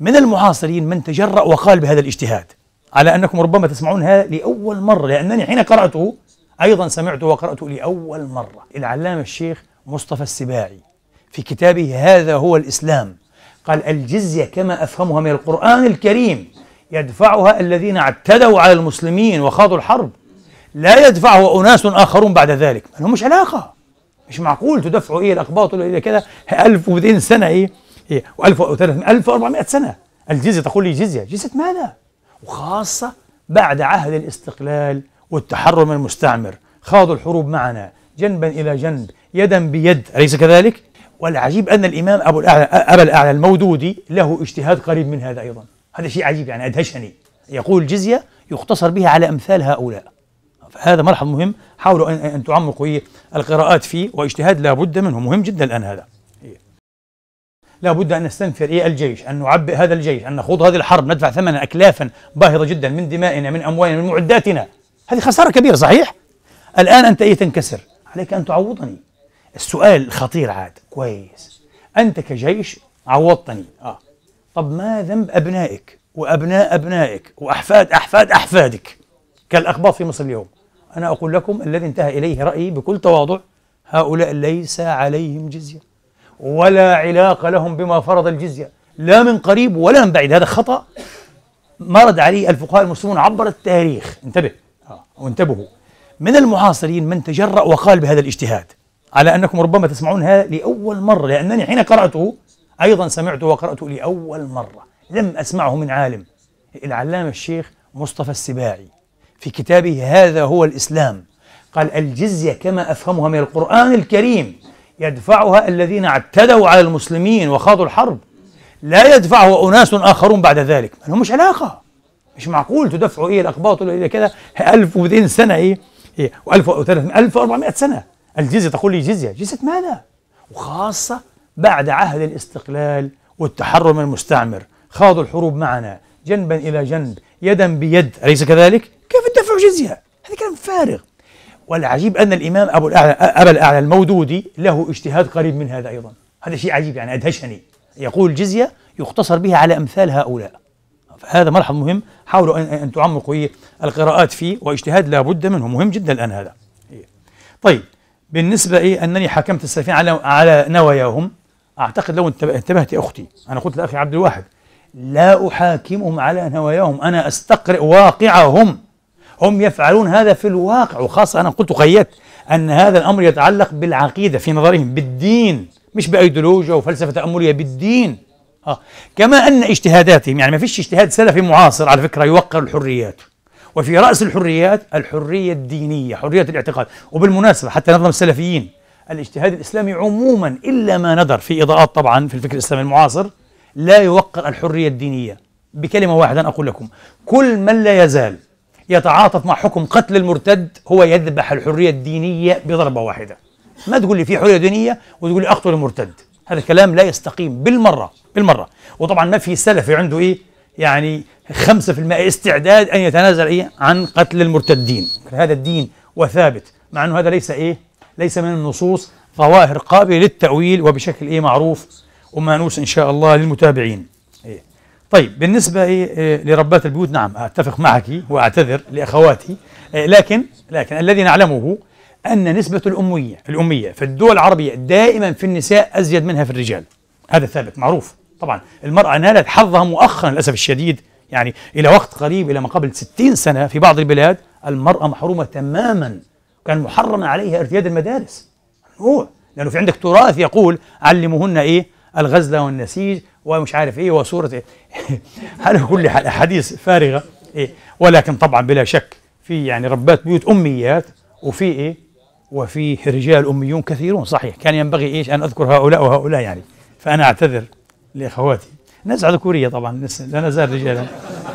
من المعاصرين من تجرأ وقال بهذا الاجتهاد على أنكم ربما تسمعون هذا لأول مرة لأنني حين قرأته أيضا سمعته وقرأته لأول مرة العلامة الشيخ مصطفى السباعي في كتابه هذا هو الإسلام قال الجزية كما أفهمها من القرآن الكريم يدفعها الذين اعتدوا على المسلمين وخاضوا الحرب لا يدفعه أناس آخرون بعد ذلك ما لهمش علاقة مش معقول تدفعوا إيه الأقباط إلى إيه كذا ألف وذين سنة إيه إيه و1000 1400 سنة الجزية تقول لي جزية جزية ماذا؟ وخاصة بعد عهد الاستقلال والتحرر من المستعمر خاضوا الحروب معنا جنبا إلى جنب يدا بيد أليس كذلك؟ والعجيب أن الإمام أبو الأعلى أبا الأعلى المودودي له اجتهاد قريب من هذا أيضا هذا شيء عجيب يعني أدهشني يقول الجزية يختصر بها على أمثال هؤلاء فهذا ملحظ مهم حاولوا أن, تعمقوا القراءات فيه واجتهاد لا بد منه مهم جدا الآن هذا لابد أن نستنفر إيه الجيش أن نعبئ هذا الجيش أن نخوض هذه الحرب ندفع ثمنا أكلافا باهظة جدا من دمائنا من أموالنا من معداتنا هذه خسارة كبيرة صحيح؟ الآن أنت إيه تنكسر عليك أن تعوضني السؤال الخطير عاد كويس أنت كجيش عوضتني آه طب ما ذنب أبنائك وأبناء أبنائك وأحفاد أحفاد أحفادك كالأخبار في مصر اليوم أنا أقول لكم الذي انتهى إليه رأيي بكل تواضع هؤلاء ليس عليهم جزية ولا علاقة لهم بما فرض الجزية لا من قريب ولا من بعيد هذا خطأ مرد عليه الفقهاء المسلمون عبر التاريخ انتبه وانتبهوا آه، من المعاصرين من تجرأ وقال بهذا الاجتهاد على أنكم ربما تسمعون هذا لأول مرة لأنني حين قرأته أيضا سمعته وقرأته لأول مرة لم أسمعه من عالم العلامة الشيخ مصطفى السباعي في كتابه هذا هو الإسلام قال الجزية كما أفهمها من القرآن الكريم يدفعها الذين اعتدوا على المسلمين وخاضوا الحرب لا يدفعه أناس آخرون بعد ذلك ما لهمش علاقة مش معقول تدفعوا إيه الأقباط إلى إيه كده 1200 سنة إيه إيه و1300 1400 سنة الجزية تقول لي جزية جزية ماذا؟ وخاصة بعد عهد الاستقلال والتحرر من المستعمر خاضوا الحروب معنا جنبا إلى جنب يدا بيد أليس كذلك؟ كيف تدفع جزية؟ هذا كلام فارغ والعجيب أن الإمام أبو الأعلى أبا الأعلى المودودي له اجتهاد قريب من هذا أيضا هذا شيء عجيب يعني أدهشني يقول الجزية يختصر بها على أمثال هؤلاء فهذا ملحظ مهم حاولوا أن, أن تعمقوا القراءات فيه واجتهاد لا بد منه مهم جدا الآن هذا طيب بالنسبة إيه أنني حكمت السلفين على على نواياهم أعتقد لو انتبهت يا أختي أنا قلت لأخي عبد الواحد لا أحاكمهم على نواياهم أنا أستقرئ واقعهم هم يفعلون هذا في الواقع وخاصة أنا قلت قيدت أن هذا الأمر يتعلق بالعقيدة في نظرهم بالدين مش بأيديولوجيا وفلسفة تأملية بالدين آه. كما أن اجتهاداتهم يعني ما فيش اجتهاد سلفي معاصر على فكرة يوقر الحريات وفي رأس الحريات الحرية الدينية حرية الاعتقاد وبالمناسبة حتى نظم السلفيين الاجتهاد الإسلامي عموما إلا ما ندر في إضاءات طبعا في الفكر الإسلامي المعاصر لا يوقر الحرية الدينية بكلمة واحدة أنا أقول لكم كل من لا يزال يتعاطف مع حكم قتل المرتد هو يذبح الحريه الدينيه بضربه واحده ما تقول لي في حريه دينيه وتقول لي اقتل المرتد هذا الكلام لا يستقيم بالمره بالمره وطبعا ما في سلفي عنده ايه يعني 5% استعداد ان يتنازل ايه عن قتل المرتدين هذا الدين وثابت مع انه هذا ليس ايه ليس من النصوص ظواهر قابله للتاويل وبشكل ايه معروف ومانوس ان شاء الله للمتابعين طيب بالنسبة إيه، إيه، لربات البيوت نعم أتفق معك وأعتذر لأخواتي إيه، لكن لكن الذي نعلمه أن نسبة الأمية الأمية في الدول العربية دائما في النساء أزيد منها في الرجال هذا ثابت معروف طبعا المرأة نالت حظها مؤخرا للأسف الشديد يعني إلى وقت قريب إلى ما قبل 60 سنة في بعض البلاد المرأة محرومة تماما كان محرما عليها ارتياد المدارس ممنوع لأنه في عندك تراث يقول علموهن إيه الغزل والنسيج ومش عارف ايه وصوره ايه على كل حال احاديث فارغه ايه ولكن طبعا بلا شك في يعني ربات بيوت اميات وفي ايه وفي رجال اميون كثيرون صحيح كان ينبغي ايش ان اذكر هؤلاء وهؤلاء يعني فانا اعتذر لاخواتي نزعه ذكوريه طبعا لا نزال رجالا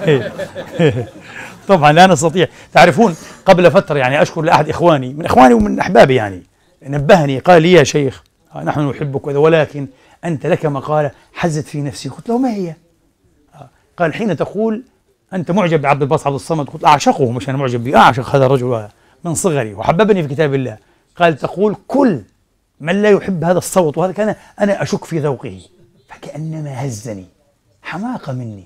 إيه. طبعا لا نستطيع تعرفون قبل فتره يعني اشكر لاحد اخواني من اخواني ومن احبابي يعني نبهني قال لي يا شيخ نحن نحبك ولكن أنت لك مقالة حزت في نفسي قلت له ما هي آه. قال حين تقول أنت معجب بعبد الباسط عبد الصمد قلت أعشقه مش أنا معجب به أعشق هذا الرجل من صغري وحببني في كتاب الله قال تقول كل من لا يحب هذا الصوت وهذا كان أنا أشك في ذوقه فكأنما هزني حماقة مني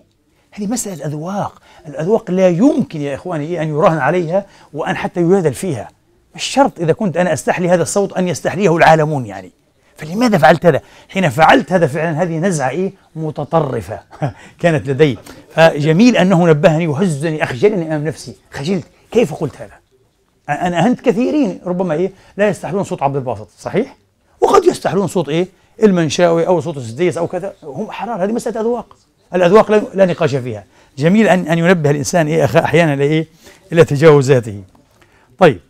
هذه مسألة أذواق الأذواق لا يمكن يا إخواني أن يراهن عليها وأن حتى يجادل فيها مش شرط إذا كنت أنا أستحلي هذا الصوت أن يستحليه العالمون يعني فلماذا فعلت هذا؟ حين فعلت هذا فعلا هذه نزعة إيه؟ متطرفة كانت لدي فجميل أنه نبهني وهزني أخجلني أمام نفسي خجلت كيف قلت هذا؟ أنا أهنت كثيرين ربما إيه؟ لا يستحلون صوت عبد الباسط صحيح؟ وقد يستحلون صوت إيه؟ المنشاوي أو صوت السديس أو كذا هم أحرار هذه مسألة أذواق الأذواق لا نقاش فيها جميل أن أن ينبه الإنسان إيه أحيانا لإيه؟ إلى تجاوزاته طيب